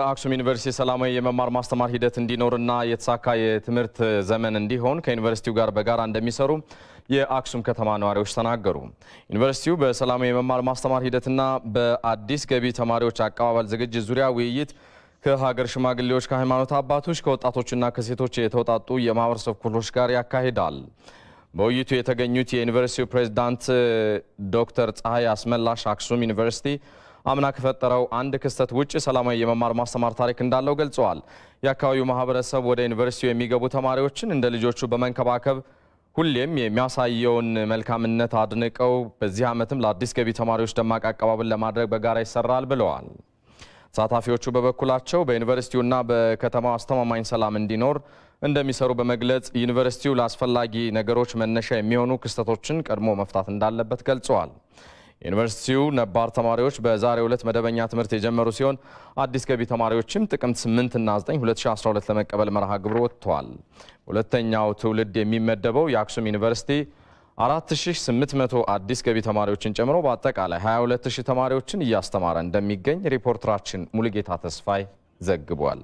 በአክሱም ዩኒቨርሲቲ ሰላማዊ የመማር ማስተማር ሂደት እንዲኖርና የተሳካ የትምህርት ዘመን እንዲሆን ከዩኒቨርሲቲው ጋር በጋራ እንደሚሰሩ የአክሱም ከተማ ነዋሪዎች ተናገሩ። ዩኒቨርሲቲው በሰላማዊ የመማር ማስተማር ሂደትና በአዲስ ገቢ ተማሪዎች አቀባበል ዝግጅት ዙሪያ ውይይት ከሀገር ሽማግሌዎች፣ ከሃይማኖት አባቶች፣ ከወጣቶችና ከሴቶች የተውጣጡ የማህበረሰብ ክፍሎች ጋር ያካሂዳል። በውይይቱ የተገኙት የዩኒቨርሲቲው ፕሬዝዳንት ዶክተር ፀሐይ አስመላሽ አክሱም ዩኒቨርሲቲ አምና ከፈጠረው አንድ ክስተት ውጭ ሰላማዊ የመማር ማስተማር ታሪክ እንዳለው ገልጸዋል። የአካባቢው ማህበረሰብ ወደ ዩኒቨርሲቲው የሚገቡ ተማሪዎችን እንደ ልጆቹ በመንከባከብ ሁሌም የሚያሳየውን መልካምነት አድንቀው በዚህ ዓመትም ለአዲስ ገቢ ተማሪዎች ደማቅ አቀባበል ለማድረግ በጋራ ይሰራል ብለዋል። ተሳታፊዎቹ በበኩላቸው በዩኒቨርሲቲውና በከተማው አስተማማኝ ሰላም እንዲኖር እንደሚሰሩ በመግለጽ ዩኒቨርሲቲው ለአስፈላጊ ነገሮች መነሻ የሚሆኑ ክስተቶችን ቀድሞ መፍታት እንዳለበት ገልጸዋል። ዩኒቨርሲቲው ነባር ተማሪዎች በዛሬው ዕለት መደበኛ ትምህርት የጀመሩ ሲሆን አዲስ ገቢ ተማሪዎችም ጥቅምት 8 እና 9 2012 ለመቀበል መርሃ ግብር ወጥቷል። ሁለተኛው ትውልድ የሚመደበው የአክሱም ዩኒቨርሲቲ 4800 አዲስ ገቢ ተማሪዎችን ጨምሮ በአጠቃላይ 22000 ተማሪዎችን እያስተማረ እንደሚገኝ ሪፖርተራችን ሙሉጌታ ተስፋይ ዘግቧል።